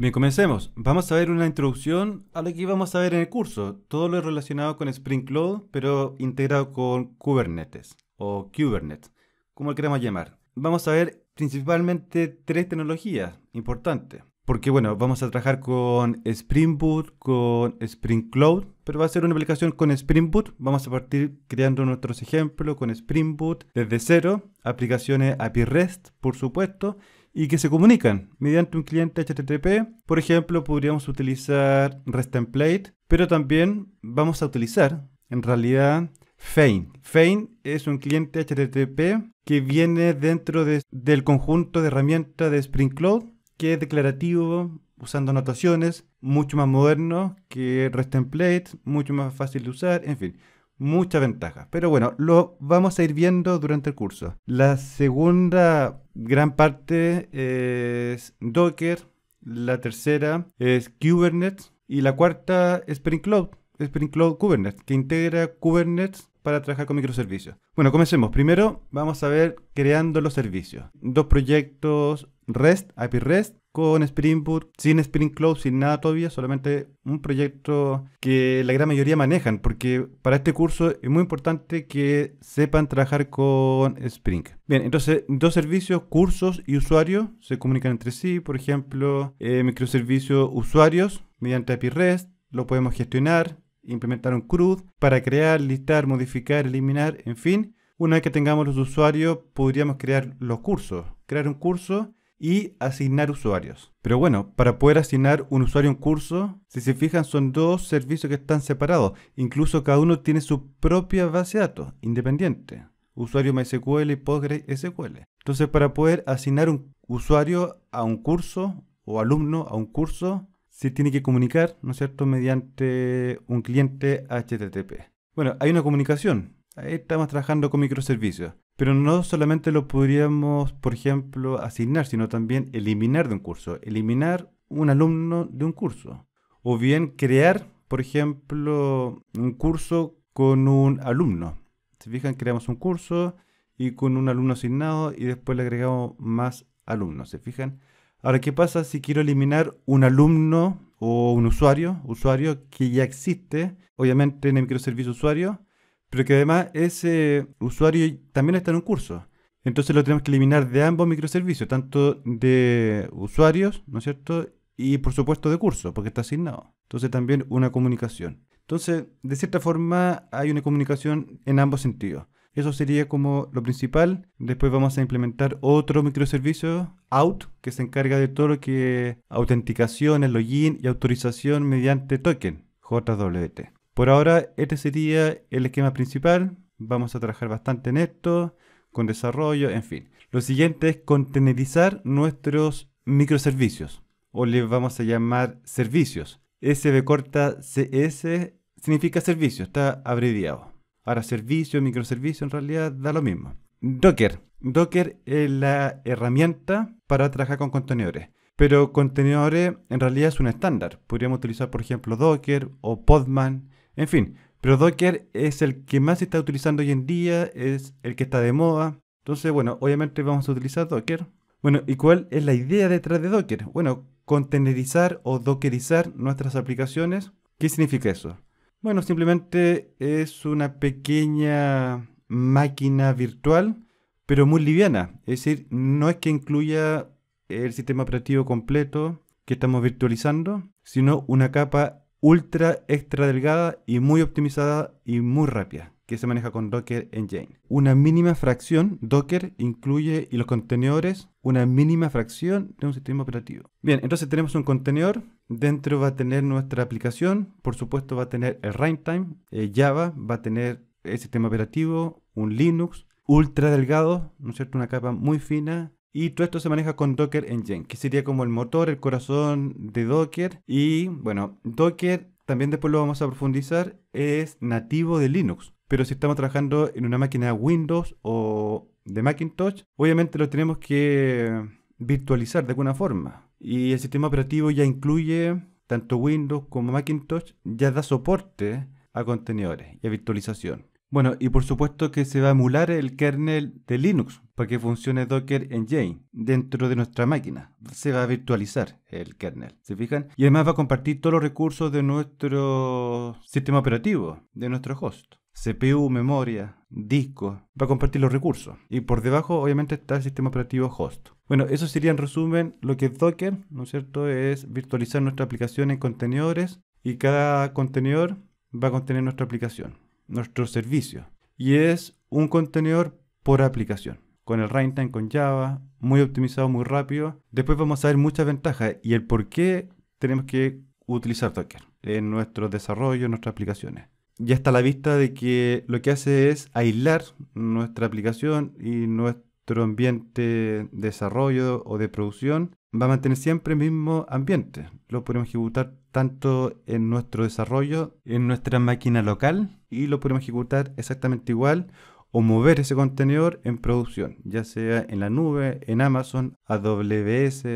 Bien, comencemos. Vamos a ver una introducción a lo que vamos a ver en el curso. Todo lo relacionado con Spring Cloud, pero integrado con Kubernetes o Kubernetes, como lo queramos llamar. Vamos a ver principalmente tres tecnologías importantes. Porque bueno, vamos a trabajar con Spring Boot, con Spring Cloud, pero va a ser una aplicación con Spring Boot. Vamos a partir creando nuestros ejemplos con Spring Boot desde cero, aplicaciones API REST, por supuesto, y que se comunican mediante un cliente HTTP. Por ejemplo, podríamos utilizar REST template, pero también vamos a utilizar, en realidad, Fein. Fein es un cliente HTTP que viene dentro del conjunto de herramientas de Spring Cloud, que es declarativo, usando anotaciones, mucho más moderno que REST Template, mucho más fácil de usar, en fin muchas ventajas. Pero bueno, lo vamos a ir viendo durante el curso. La segunda gran parte es Docker, la tercera es Kubernetes y la cuarta es Spring Cloud, Spring Cloud Kubernetes, que integra Kubernetes para trabajar con microservicios. Bueno, comencemos. Primero vamos a ver creando los servicios. Dos proyectos REST, API REST con Spring Boot, sin Spring Cloud, sin nada todavía, solamente un proyecto que la gran mayoría manejan, porque para este curso es muy importante que sepan trabajar con Spring. Bien, entonces dos servicios, cursos y usuarios, se comunican entre sí, por ejemplo, eh, microservicio usuarios mediante API REST, lo podemos gestionar, implementar un CRUD para crear, listar, modificar, eliminar, en fin. Una vez que tengamos los usuarios, podríamos crear los cursos. Crear un curso y asignar usuarios. Pero bueno, para poder asignar un usuario a un curso, si se fijan son dos servicios que están separados. Incluso cada uno tiene su propia base de datos, independiente. Usuario MySQL y PostgreSQL. Entonces, para poder asignar un usuario a un curso o alumno a un curso, se tiene que comunicar, ¿no es cierto?, mediante un cliente HTTP. Bueno, hay una comunicación. Ahí estamos trabajando con microservicios. Pero no solamente lo podríamos, por ejemplo, asignar, sino también eliminar de un curso, eliminar un alumno de un curso. O bien crear, por ejemplo, un curso con un alumno. Se fijan, creamos un curso y con un alumno asignado y después le agregamos más alumnos. ¿Se fijan? Ahora, ¿qué pasa si quiero eliminar un alumno o un usuario, usuario que ya existe, obviamente en el microservicio usuario, pero que además ese usuario también está en un curso. Entonces lo tenemos que eliminar de ambos microservicios, tanto de usuarios, ¿no es cierto? Y por supuesto de curso, porque está asignado. Entonces también una comunicación. Entonces, de cierta forma, hay una comunicación en ambos sentidos. Eso sería como lo principal. Después vamos a implementar otro microservicio, out, que se encarga de todo lo que el login y autorización mediante token, JWT. Por ahora, este sería el esquema principal. Vamos a trabajar bastante en esto, con desarrollo, en fin. Lo siguiente es contenerizar nuestros microservicios, o les vamos a llamar servicios. SB corta CS significa servicio, está abreviado. Ahora, servicio, microservicio, en realidad da lo mismo. Docker. Docker es la herramienta para trabajar con contenedores. Pero contenedores en realidad es un estándar. Podríamos utilizar, por ejemplo, Docker o Podman en fin, pero Docker es el que más se está utilizando hoy en día, es el que está de moda. Entonces, bueno, obviamente vamos a utilizar Docker. Bueno, ¿y cuál es la idea detrás de Docker? Bueno, contenerizar o dockerizar nuestras aplicaciones. ¿Qué significa eso? Bueno, simplemente es una pequeña máquina virtual, pero muy liviana. Es decir, no es que incluya el sistema operativo completo que estamos virtualizando, sino una capa ultra extra delgada y muy optimizada y muy rápida que se maneja con Docker Engine. Una mínima fracción, Docker incluye y los contenedores, una mínima fracción de un sistema operativo. Bien, entonces tenemos un contenedor, dentro va a tener nuestra aplicación, por supuesto va a tener el runtime, eh, Java, va a tener el sistema operativo, un Linux, ultra delgado, ¿no es cierto? Una capa muy fina, y todo esto se maneja con Docker Engine, que sería como el motor, el corazón de Docker. Y bueno, Docker también después lo vamos a profundizar, es nativo de Linux. Pero si estamos trabajando en una máquina Windows o de Macintosh, obviamente lo tenemos que virtualizar de alguna forma. Y el sistema operativo ya incluye tanto Windows como Macintosh, ya da soporte a contenedores y a virtualización. Bueno, y por supuesto que se va a emular el kernel de Linux, para que funcione Docker en Jane dentro de nuestra máquina. Se va a virtualizar el kernel, ¿se fijan? Y además va a compartir todos los recursos de nuestro sistema operativo, de nuestro host. CPU, memoria, disco, va a compartir los recursos. Y por debajo, obviamente, está el sistema operativo host. Bueno, eso sería en resumen lo que es Docker, ¿no es cierto? Es virtualizar nuestra aplicación en contenedores y cada contenedor va a contener nuestra aplicación, nuestro servicio. Y es un contenedor por aplicación con el runtime, con Java, muy optimizado, muy rápido. Después vamos a ver muchas ventajas y el por qué tenemos que utilizar Docker en nuestro desarrollo, en nuestras aplicaciones. Ya está la vista de que lo que hace es aislar nuestra aplicación y nuestro ambiente de desarrollo o de producción. Va a mantener siempre el mismo ambiente. Lo podemos ejecutar tanto en nuestro desarrollo, en nuestra máquina local y lo podemos ejecutar exactamente igual o mover ese contenedor en producción, ya sea en la nube, en Amazon, AWS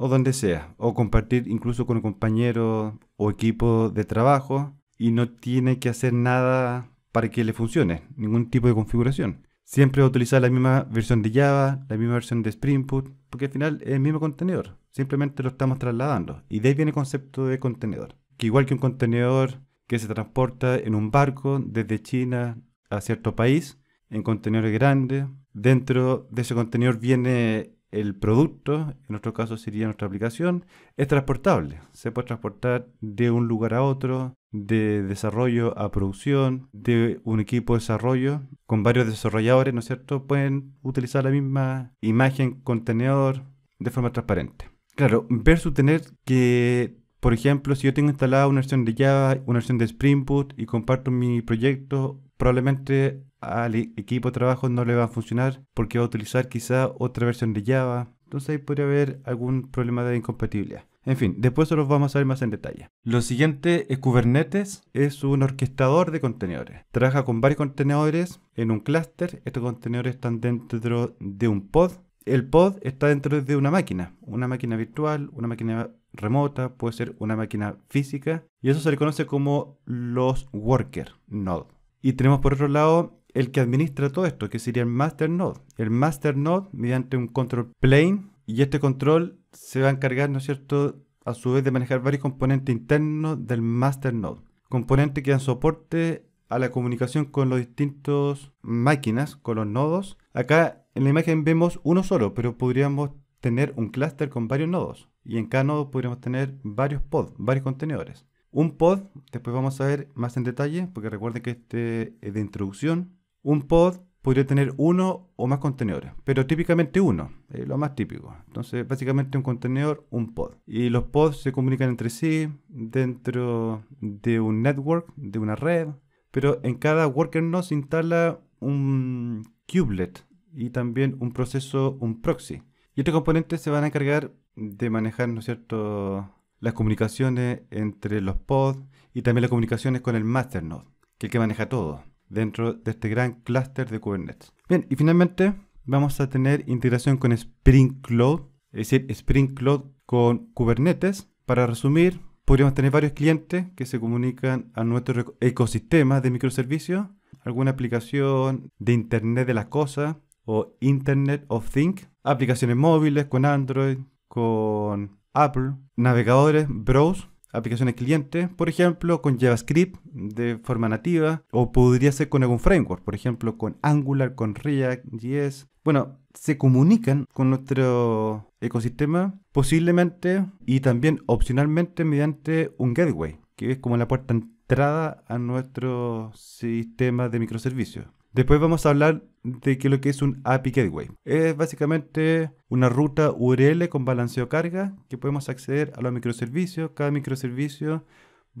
o donde sea, o compartir incluso con compañero o equipo de trabajo y no tiene que hacer nada para que le funcione, ningún tipo de configuración. Siempre va a utilizar la misma versión de Java, la misma versión de Spring Boot, porque al final es el mismo contenedor, simplemente lo estamos trasladando. Y de ahí viene el concepto de contenedor, que igual que un contenedor que se transporta en un barco desde China a cierto país, en contenedores grandes. Dentro de ese contenedor viene el producto, en nuestro caso sería nuestra aplicación, es transportable. Se puede transportar de un lugar a otro, de desarrollo a producción, de un equipo de desarrollo, con varios desarrolladores, ¿no es cierto? Pueden utilizar la misma imagen, contenedor, de forma transparente. Claro, versus tener que, por ejemplo, si yo tengo instalada una versión de Java, una versión de Spring Boot y comparto mi proyecto, probablemente al e-, equipo de trabajo no le va a funcionar porque va a utilizar quizá otra versión de Java. Entonces ahí podría haber algún problema de incompatibilidad. En fin, después se los vamos a ver más en detalle. Lo siguiente es Kubernetes. Es un orquestador de contenedores. Trabaja con varios contenedores en un clúster. Estos contenedores están dentro de un pod. El pod está dentro de una máquina. Una máquina virtual, una máquina remota, puede ser una máquina física. Y eso se le conoce como los worker node. Y tenemos por otro lado el que administra todo esto, que sería el master node. El master node mediante un control plane y este control se va a encargar, ¿no es cierto?, a su vez de manejar varios componentes internos del master node. Componentes que dan soporte a la comunicación con los distintos máquinas, con los nodos. Acá en la imagen vemos uno solo, pero podríamos tener un clúster con varios nodos. Y en cada nodo podríamos tener varios pods, varios contenedores. Un pod, después vamos a ver más en detalle, porque recuerden que este es de introducción, un pod podría tener uno o más contenedores, pero típicamente uno, es eh, lo más típico. Entonces, básicamente un contenedor, un pod. Y los pods se comunican entre sí dentro de un network, de una red, pero en cada worker node se instala un kubelet y también un proceso, un proxy. Y estos componentes se van a encargar de manejar, ¿no es cierto?, las comunicaciones entre los pods y también las comunicaciones con el master node, que es el que maneja todo dentro de este gran clúster de Kubernetes. Bien, y finalmente vamos a tener integración con Spring Cloud, es decir, Spring Cloud con Kubernetes. Para resumir, podríamos tener varios clientes que se comunican a nuestro ecosistema de microservicios, alguna aplicación de Internet de las Cosas o Internet of Things, aplicaciones móviles con Android, con Apple, navegadores, browse aplicaciones clientes, por ejemplo, con JavaScript de forma nativa, o podría ser con algún framework, por ejemplo, con Angular, con React, JS. Bueno, se comunican con nuestro ecosistema posiblemente y también opcionalmente mediante un gateway, que es como la puerta entrada a nuestro sistema de microservicios. Después vamos a hablar de qué lo que es un API Gateway. Es básicamente una ruta URL con balanceo carga que podemos acceder a los microservicios. Cada microservicio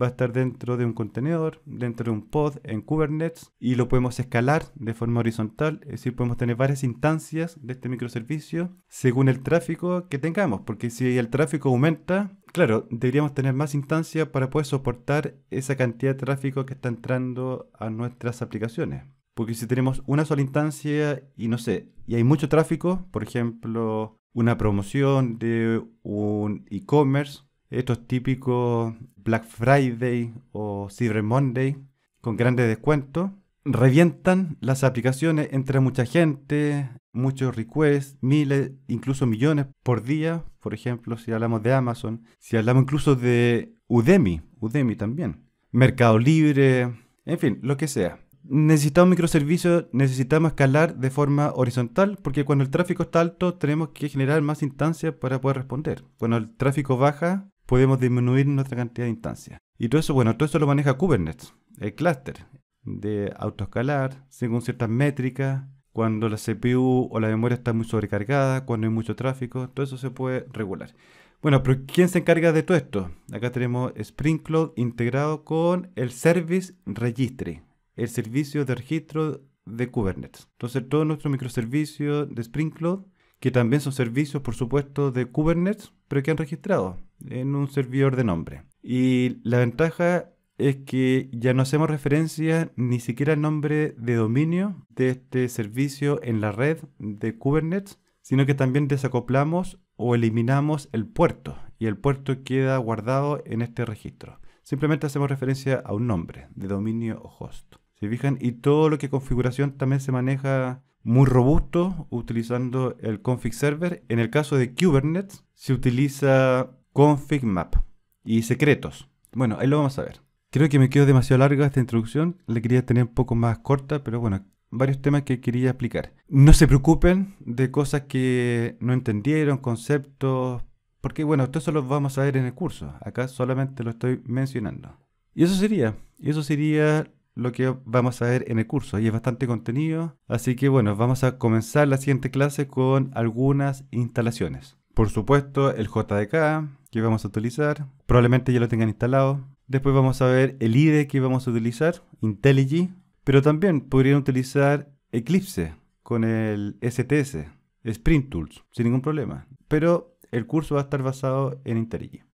va a estar dentro de un contenedor, dentro de un pod en Kubernetes y lo podemos escalar de forma horizontal, es decir, podemos tener varias instancias de este microservicio según el tráfico que tengamos, porque si el tráfico aumenta, claro, deberíamos tener más instancias para poder soportar esa cantidad de tráfico que está entrando a nuestras aplicaciones. Porque si tenemos una sola instancia y no sé, y hay mucho tráfico, por ejemplo, una promoción de un e-commerce, Esto es típico Black Friday o Cyber Monday con grandes descuentos, revientan las aplicaciones, entre mucha gente, muchos requests, miles, incluso millones por día, por ejemplo, si hablamos de Amazon, si hablamos incluso de Udemy, Udemy también, Mercado Libre, en fin, lo que sea necesitamos microservicios, necesitamos escalar de forma horizontal, porque cuando el tráfico está alto tenemos que generar más instancias para poder responder. Cuando el tráfico baja, podemos disminuir nuestra cantidad de instancias. Y todo eso, bueno, todo eso lo maneja Kubernetes, el clúster, de autoescalar, según ciertas métricas, cuando la CPU o la memoria está muy sobrecargada, cuando hay mucho tráfico, todo eso se puede regular. Bueno, pero ¿quién se encarga de todo esto? Acá tenemos Spring Cloud integrado con el Service Registry el servicio de registro de Kubernetes. Entonces, todo nuestro microservicio de Spring Cloud, que también son servicios, por supuesto, de Kubernetes, pero que han registrado en un servidor de nombre. Y la ventaja es que ya no hacemos referencia ni siquiera al nombre de dominio de este servicio en la red de Kubernetes, sino que también desacoplamos o eliminamos el puerto y el puerto queda guardado en este registro. Simplemente hacemos referencia a un nombre de dominio o host. ¿Se fijan? Y todo lo que configuración también se maneja muy robusto utilizando el config server. En el caso de Kubernetes se utiliza config map y secretos. Bueno, ahí lo vamos a ver. Creo que me quedó demasiado larga esta introducción. La quería tener un poco más corta, pero bueno, varios temas que quería explicar. No se preocupen de cosas que no entendieron, conceptos, porque bueno, esto solo lo vamos a ver en el curso. Acá solamente lo estoy mencionando. Y eso sería, eso sería lo que vamos a ver en el curso y es bastante contenido. Así que bueno, vamos a comenzar la siguiente clase con algunas instalaciones. Por supuesto, el JDK que vamos a utilizar. Probablemente ya lo tengan instalado. Después vamos a ver el IDE que vamos a utilizar, IntelliJ. Pero también podrían utilizar Eclipse con el STS, Sprint Tools, sin ningún problema. Pero el curso va a estar basado en IntelliJ.